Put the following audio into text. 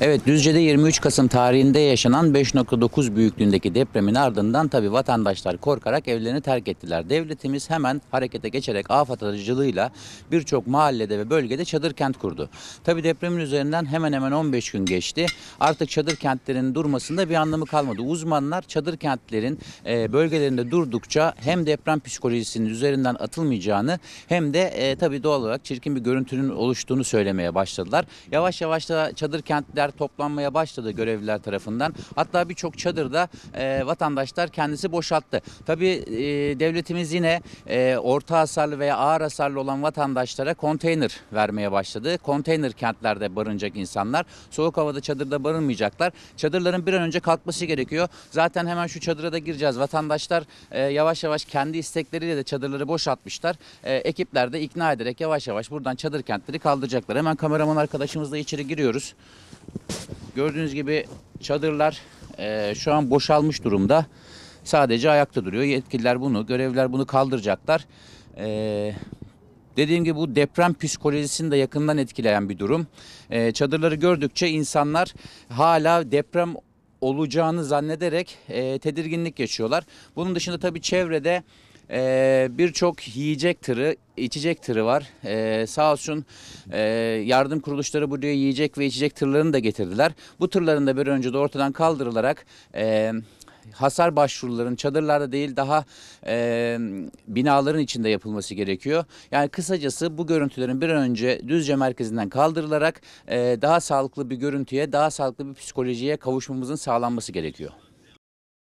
Evet Düzce'de 23 Kasım tarihinde yaşanan 5.9 büyüklüğündeki depremin ardından tabi vatandaşlar korkarak evlerini terk ettiler. Devletimiz hemen harekete geçerek afet aracılığıyla birçok mahallede ve bölgede çadır kent kurdu. Tabi depremin üzerinden hemen hemen 15 gün geçti. Artık çadır kentlerin durmasında bir anlamı kalmadı. Uzmanlar çadır kentlerin e, bölgelerinde durdukça hem deprem psikolojisinin üzerinden atılmayacağını hem de e, tabi doğal olarak çirkin bir görüntünün oluştuğunu söylemeye başladılar. Yavaş yavaş da çadır kentler görevliler toplanmaya başladı görevliler tarafından. Hatta birçok çadırda e, vatandaşlar kendisi boşalttı. Tabii e, devletimiz yine e, orta hasarlı veya ağır hasarlı olan vatandaşlara konteyner vermeye başladı. Konteyner kentlerde barınacak insanlar. Soğuk havada çadırda barınmayacaklar. Çadırların bir an önce kalkması gerekiyor. Zaten hemen şu çadıra da gireceğiz. Vatandaşlar e, yavaş yavaş kendi istekleriyle de çadırları boşaltmışlar. E, ekipler de ikna ederek yavaş yavaş buradan çadır kentleri kaldıracaklar. Hemen kameraman arkadaşımızla içeri giriyoruz. Gördüğünüz gibi çadırlar e, şu an boşalmış durumda. Sadece ayakta duruyor. Yetkililer bunu, görevliler bunu kaldıracaklar. E, dediğim gibi bu deprem psikolojisini de yakından etkileyen bir durum. E, çadırları gördükçe insanlar hala deprem olacağını zannederek e, tedirginlik yaşıyorlar. Bunun dışında tabii çevrede e, birçok yiyecek tırı, içecek tırı var. E, sağ olsun e, yardım kuruluşları buraya yiyecek ve içecek tırlarını da getirdiler. Bu tırların da bir önce de ortadan kaldırılarak e, hasar başvuruların çadırlarda değil daha e, binaların içinde yapılması gerekiyor. Yani kısacası bu görüntülerin bir önce Düzce merkezinden kaldırılarak e, daha sağlıklı bir görüntüye, daha sağlıklı bir psikolojiye kavuşmamızın sağlanması gerekiyor.